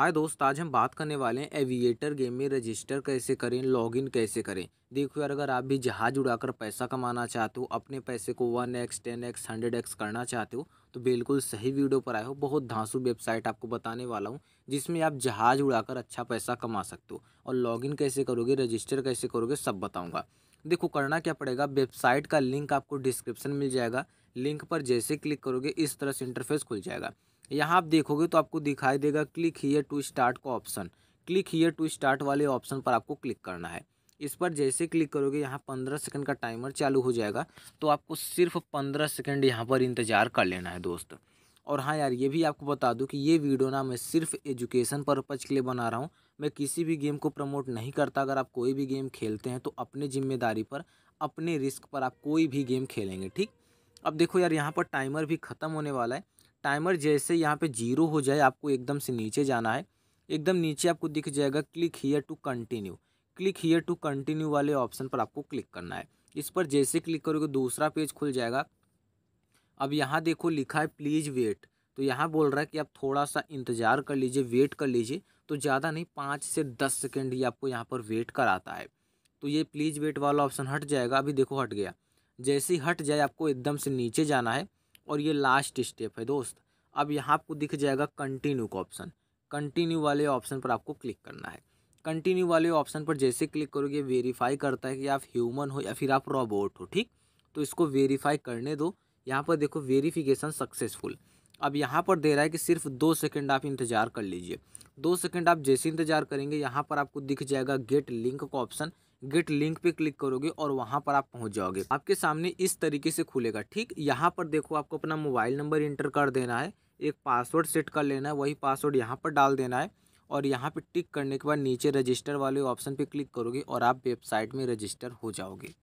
हाय दोस्त आज हम बात करने वाले हैं एविएटर गेम में रजिस्टर कैसे करें लॉगिन कैसे करें देखो यार अगर आप भी जहाज़ उड़ाकर पैसा कमाना चाहते हो अपने पैसे को one X ten X hundred X करना चाहते हो तो बिल्कुल सही वीडियो पर आए हो बहुत धांसू वेबसाइट आपको बताने वाला हूँ जिसमें आप जहाज़ उड़ाकर अच्छा पैसा कमा सकते हो और लॉगिन कैसे करोगे रजिस्टर कैसे करोगे सब बताऊँगा देखो करना क्या पड़ेगा वेबसाइट का लिंक आपको डिस्क्रिप्शन मिल जाएगा लिंक पर जैसे क्लिक करोगे इस तरह से इंटरफेस खुल जाएगा यहाँ आप देखोगे तो आपको दिखाई देगा क्लिक हीयर टू स्टार्ट का option click here to start वाले ऑप्शन पर आपको क्लिक करना है इस पर जैसे क्लिक करोगे यहाँ पंद्रह सेकंड का टाइमर चालू हो जाएगा तो आपको सिर्फ पंद्रह सेकंड यहाँ पर इंतज़ार कर लेना है दोस्त और हाँ यार ये भी आपको बता दूँ कि ये वीडियो ना मैं सिर्फ एजुकेशन पर्पज़ के लिए बना रहा हूँ मैं किसी भी गेम को प्रमोट नहीं करता अगर आप कोई भी गेम खेलते हैं तो अपने जिम्मेदारी पर अपने रिस्क पर आप कोई भी गेम खेलेंगे ठीक अब देखो यार यहाँ पर टाइमर भी ख़त्म होने वाला है टाइमर जैसे यहाँ पे जीरो हो जाए आपको एकदम से नीचे जाना है एकदम नीचे आपको दिख जाएगा click here to continue click here to continue वाले ऑप्शन पर आपको क्लिक करना है इस पर जैसे क्लिक करोगे दूसरा पेज खुल जाएगा अब यहाँ देखो लिखा है प्लीज़ वेट तो यहाँ बोल रहा है कि आप थोड़ा सा इंतज़ार कर लीजिए वेट कर लीजिए तो ज़्यादा नहीं पाँच से दस सेकेंड ही आपको यहाँ पर वेट कराता है तो ये प्लीज़ वेट वाला ऑप्शन हट जाएगा अभी देखो हट गया जैसे ही हट जाए आपको एकदम से नीचे जाना है और ये लास्ट स्टेप है दोस्त अब यहाँ आपको दिख जाएगा कंटिन्यू का ऑप्शन कंटिन्यू वाले ऑप्शन पर आपको क्लिक करना है कंटिन्यू वाले ऑप्शन पर जैसे क्लिक करोगे वेरीफाई करता है कि आप ह्यूमन हो या फिर आप रोबोट हो ठीक तो इसको वेरीफाई करने दो यहाँ पर देखो वेरीफिकेशन सक्सेसफुल अब यहाँ पर दे रहा है कि सिर्फ दो सेकंड आप इंतज़ार कर लीजिए दो सेकंड आप जैसे इंतज़ार करेंगे यहाँ पर आपको दिख जाएगा गेट लिंक का ऑप्शन गेट लिंक पे क्लिक करोगे और वहाँ पर आप पहुँच जाओगे आपके सामने इस तरीके से खुलेगा ठीक यहाँ पर देखो आपको अपना मोबाइल नंबर इंटर कर देना है एक पासवर्ड सेट कर लेना है वही पासवर्ड यहाँ पर डाल देना है और यहाँ पर टिक करने के बाद नीचे रजिस्टर वाले ऑप्शन पर क्लिक करोगे और आप वेबसाइट में रजिस्टर हो जाओगे